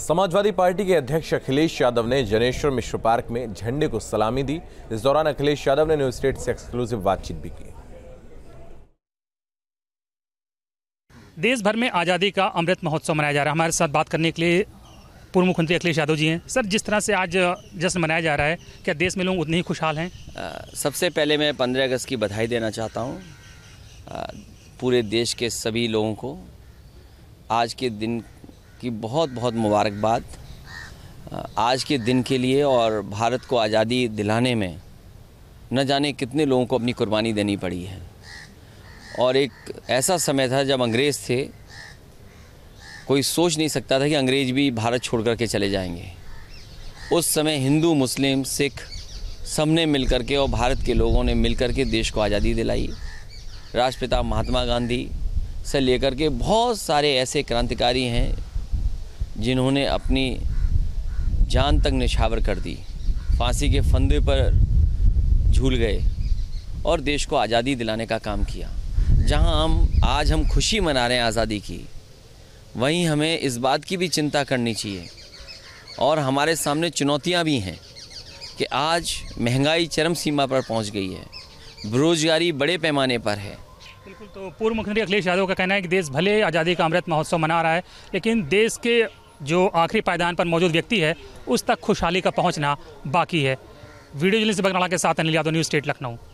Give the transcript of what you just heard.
Samajwadi party के अध्यक्ष अखिलेश यादव ने जनेश्वर मिश्र पार्क में झंडे को सलामी दी इस दौरान अखिलेश यादव ने न्यूज स्टेट से एक्सक्लूसिव बातचीत भी की देश भर में आज़ादी का अमृत महोत्सव मनाया जा रहा है हमारे साथ बात करने के लिए पूर्व मुख्यमंत्री अखिलेश यादव जी हैं सर जिस तरह से आज जश्न मनाया जा रहा है क्या देश में लोग उतने ही खुशहाल हैं सबसे पहले मैं पंद्रह अगस्त की बधाई देना चाहता हूँ पूरे देश के सभी लोगों को आज के दिन की बहुत बहुत मुबारकबाद आज के दिन के लिए और भारत को आज़ादी दिलाने में न जाने कितने लोगों को अपनी कुर्बानी देनी पड़ी है और एक ऐसा समय था जब अंग्रेज़ थे कोई सोच नहीं सकता था कि अंग्रेज़ भी भारत छोड़ कर के चले जाएंगे उस समय हिंदू मुस्लिम सिख सब ने मिल के और भारत के लोगों ने मिल के देश को आज़ादी दिलाई राष्ट्रपिता महात्मा गांधी से लेकर के बहुत सारे ऐसे क्रांतिकारी हैं जिन्होंने अपनी जान तक निछावर कर दी फांसी के फंदे पर झूल गए और देश को आज़ादी दिलाने का काम किया जहां हम आज हम खुशी मना रहे हैं आज़ादी की वहीं हमें इस बात की भी चिंता करनी चाहिए और हमारे सामने चुनौतियां भी हैं कि आज महंगाई चरम सीमा पर पहुंच गई है बेरोजगारी बड़े पैमाने पर है बिल्कुल तो पूर्व मुख्यमंत्री अखिलेश यादव का कहना है कि देश भले आज़ादी का अमृत महोत्सव मना रहा है लेकिन देश के जो आखिरी पायदान पर मौजूद व्यक्ति है उस तक खुशहाली का पहुँचना बाकी है वीडियो जर्नलिस्ट बगनाला के साथ अनिल यादव न्यूज़ स्टेट लखनऊ